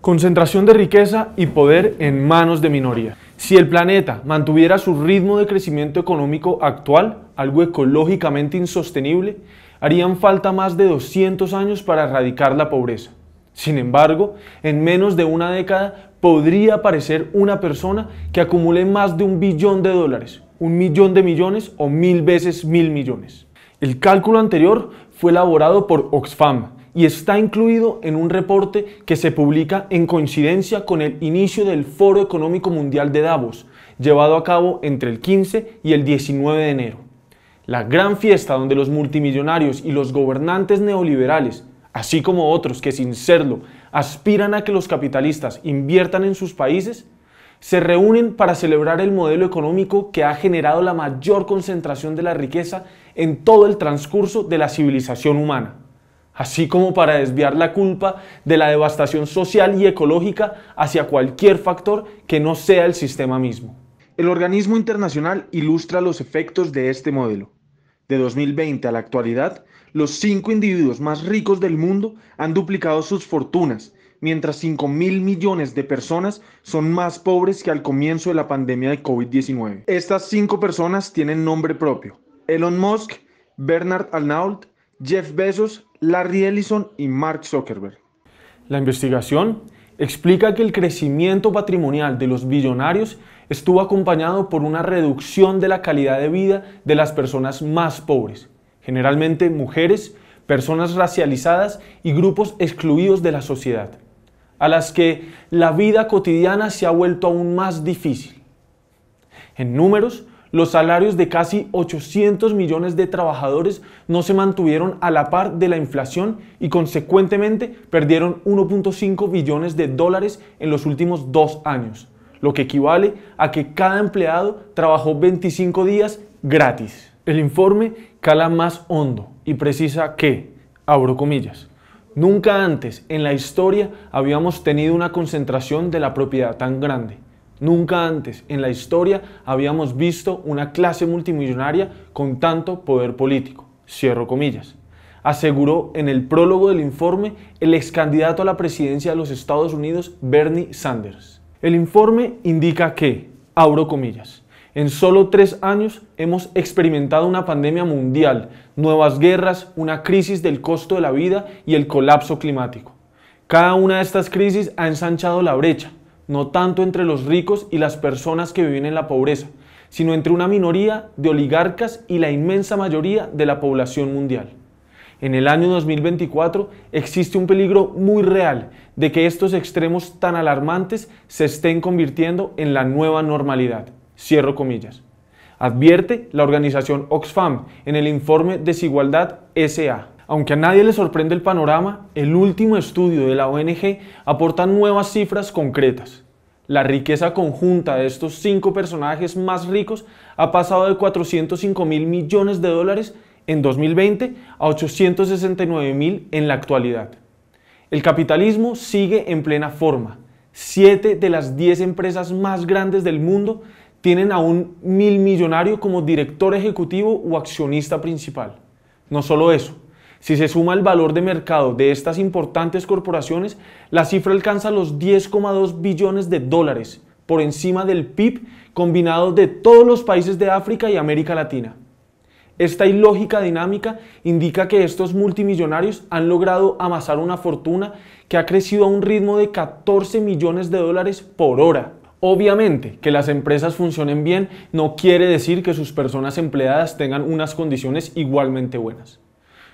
Concentración de riqueza y poder en manos de minoría. Si el planeta mantuviera su ritmo de crecimiento económico actual, algo ecológicamente insostenible, harían falta más de 200 años para erradicar la pobreza. Sin embargo, en menos de una década podría aparecer una persona que acumule más de un billón de dólares, un millón de millones o mil veces mil millones. El cálculo anterior fue elaborado por Oxfam, y está incluido en un reporte que se publica en coincidencia con el inicio del Foro Económico Mundial de Davos, llevado a cabo entre el 15 y el 19 de enero. La gran fiesta donde los multimillonarios y los gobernantes neoliberales, así como otros que sin serlo aspiran a que los capitalistas inviertan en sus países, se reúnen para celebrar el modelo económico que ha generado la mayor concentración de la riqueza en todo el transcurso de la civilización humana así como para desviar la culpa de la devastación social y ecológica hacia cualquier factor que no sea el sistema mismo. El organismo internacional ilustra los efectos de este modelo. De 2020 a la actualidad, los cinco individuos más ricos del mundo han duplicado sus fortunas, mientras 5 mil millones de personas son más pobres que al comienzo de la pandemia de COVID-19. Estas cinco personas tienen nombre propio. Elon Musk, Bernard Arnault, Jeff Bezos, Larry Ellison y Mark Zuckerberg. La investigación explica que el crecimiento patrimonial de los billonarios estuvo acompañado por una reducción de la calidad de vida de las personas más pobres, generalmente mujeres, personas racializadas y grupos excluidos de la sociedad, a las que la vida cotidiana se ha vuelto aún más difícil. En números, los salarios de casi 800 millones de trabajadores no se mantuvieron a la par de la inflación y consecuentemente perdieron 1.5 billones de dólares en los últimos dos años, lo que equivale a que cada empleado trabajó 25 días gratis. El informe cala más hondo y precisa que, abro comillas, nunca antes en la historia habíamos tenido una concentración de la propiedad tan grande Nunca antes en la historia habíamos visto una clase multimillonaria con tanto poder político. Cierro comillas. Aseguró en el prólogo del informe el ex candidato a la presidencia de los Estados Unidos, Bernie Sanders. El informe indica que, abro comillas, en solo tres años hemos experimentado una pandemia mundial, nuevas guerras, una crisis del costo de la vida y el colapso climático. Cada una de estas crisis ha ensanchado la brecha, no tanto entre los ricos y las personas que viven en la pobreza, sino entre una minoría de oligarcas y la inmensa mayoría de la población mundial. En el año 2024 existe un peligro muy real de que estos extremos tan alarmantes se estén convirtiendo en la nueva normalidad. Cierro comillas. Advierte la organización Oxfam en el informe Desigualdad SA. Aunque a nadie le sorprende el panorama, el último estudio de la ONG aporta nuevas cifras concretas. La riqueza conjunta de estos cinco personajes más ricos ha pasado de 405 mil millones de dólares en 2020 a 869 mil en la actualidad. El capitalismo sigue en plena forma. Siete de las diez empresas más grandes del mundo tienen a un mil millonario como director ejecutivo o accionista principal. No solo eso, si se suma el valor de mercado de estas importantes corporaciones, la cifra alcanza los 10,2 billones de dólares, por encima del PIB combinado de todos los países de África y América Latina. Esta ilógica dinámica indica que estos multimillonarios han logrado amasar una fortuna que ha crecido a un ritmo de 14 millones de dólares por hora. Obviamente, que las empresas funcionen bien no quiere decir que sus personas empleadas tengan unas condiciones igualmente buenas.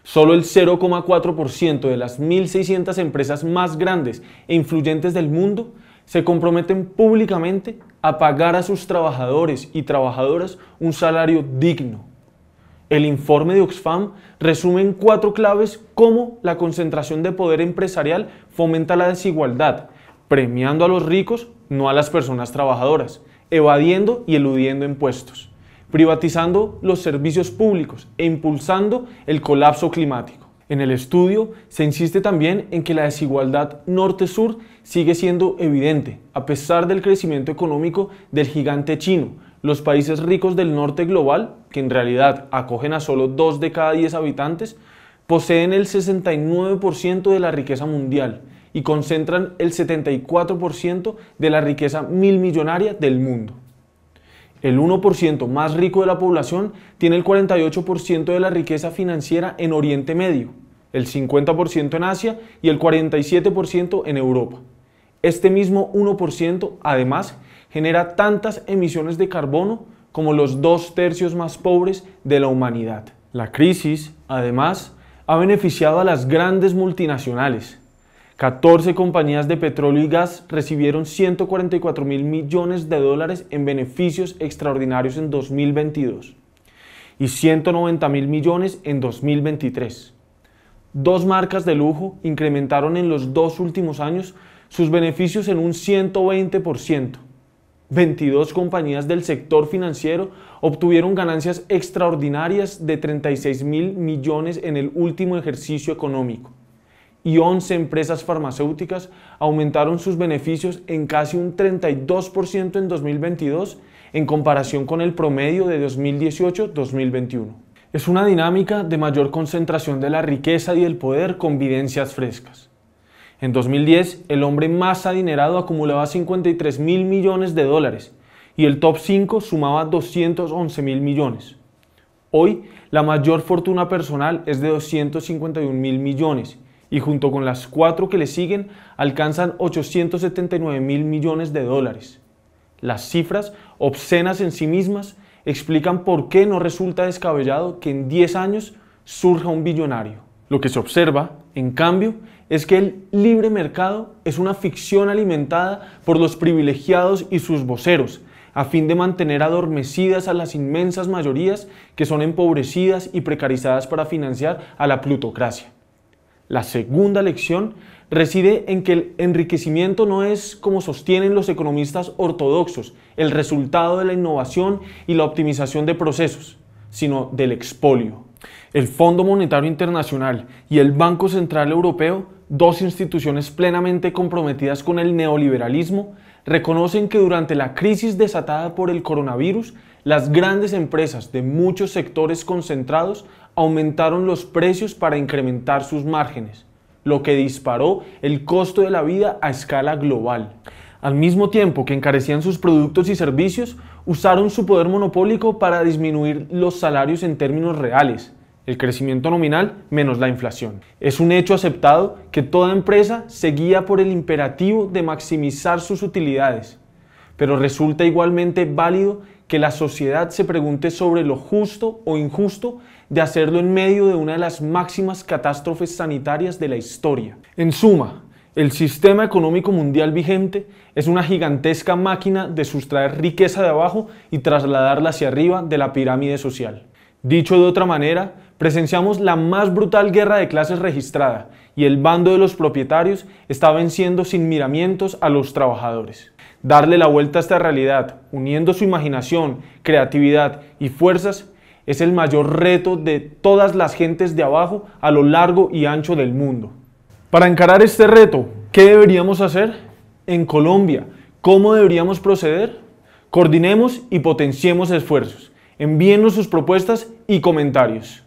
Solo el 0,4% de las 1.600 empresas más grandes e influyentes del mundo se comprometen públicamente a pagar a sus trabajadores y trabajadoras un salario digno. El informe de Oxfam resume en cuatro claves cómo la concentración de poder empresarial fomenta la desigualdad, premiando a los ricos, no a las personas trabajadoras, evadiendo y eludiendo impuestos privatizando los servicios públicos e impulsando el colapso climático. En el estudio se insiste también en que la desigualdad norte-sur sigue siendo evidente, a pesar del crecimiento económico del gigante chino. Los países ricos del norte global, que en realidad acogen a solo 2 de cada 10 habitantes, poseen el 69% de la riqueza mundial y concentran el 74% de la riqueza millonaria del mundo el 1% más rico de la población tiene el 48% de la riqueza financiera en Oriente Medio, el 50% en Asia y el 47% en Europa. Este mismo 1% además genera tantas emisiones de carbono como los dos tercios más pobres de la humanidad. La crisis, además, ha beneficiado a las grandes multinacionales, 14 compañías de petróleo y gas recibieron 144 mil millones de dólares en beneficios extraordinarios en 2022 y 190 mil millones en 2023. Dos marcas de lujo incrementaron en los dos últimos años sus beneficios en un 120%. 22 compañías del sector financiero obtuvieron ganancias extraordinarias de 36 mil millones en el último ejercicio económico y 11 empresas farmacéuticas aumentaron sus beneficios en casi un 32% en 2022 en comparación con el promedio de 2018-2021. Es una dinámica de mayor concentración de la riqueza y el poder con videncias frescas. En 2010, el hombre más adinerado acumulaba 53 mil millones de dólares y el top 5 sumaba 211 mil millones. Hoy, la mayor fortuna personal es de 251 mil millones y junto con las cuatro que le siguen alcanzan 879 mil millones de dólares. Las cifras, obscenas en sí mismas, explican por qué no resulta descabellado que en 10 años surja un billonario. Lo que se observa, en cambio, es que el libre mercado es una ficción alimentada por los privilegiados y sus voceros, a fin de mantener adormecidas a las inmensas mayorías que son empobrecidas y precarizadas para financiar a la plutocracia. La segunda lección reside en que el enriquecimiento no es, como sostienen los economistas ortodoxos, el resultado de la innovación y la optimización de procesos, sino del expolio. El Fondo Monetario Internacional y el Banco Central Europeo, dos instituciones plenamente comprometidas con el neoliberalismo, reconocen que durante la crisis desatada por el coronavirus, las grandes empresas de muchos sectores concentrados aumentaron los precios para incrementar sus márgenes, lo que disparó el costo de la vida a escala global. Al mismo tiempo que encarecían sus productos y servicios, usaron su poder monopólico para disminuir los salarios en términos reales, el crecimiento nominal menos la inflación. Es un hecho aceptado que toda empresa se guía por el imperativo de maximizar sus utilidades, pero resulta igualmente válido que la sociedad se pregunte sobre lo justo o injusto de hacerlo en medio de una de las máximas catástrofes sanitarias de la historia. En suma, el sistema económico mundial vigente es una gigantesca máquina de sustraer riqueza de abajo y trasladarla hacia arriba de la pirámide social. Dicho de otra manera, presenciamos la más brutal guerra de clases registrada y el bando de los propietarios está venciendo sin miramientos a los trabajadores. Darle la vuelta a esta realidad, uniendo su imaginación, creatividad y fuerzas, es el mayor reto de todas las gentes de abajo a lo largo y ancho del mundo. Para encarar este reto, ¿qué deberíamos hacer? En Colombia, ¿cómo deberíamos proceder? Coordinemos y potenciemos esfuerzos. Envíenos sus propuestas y comentarios.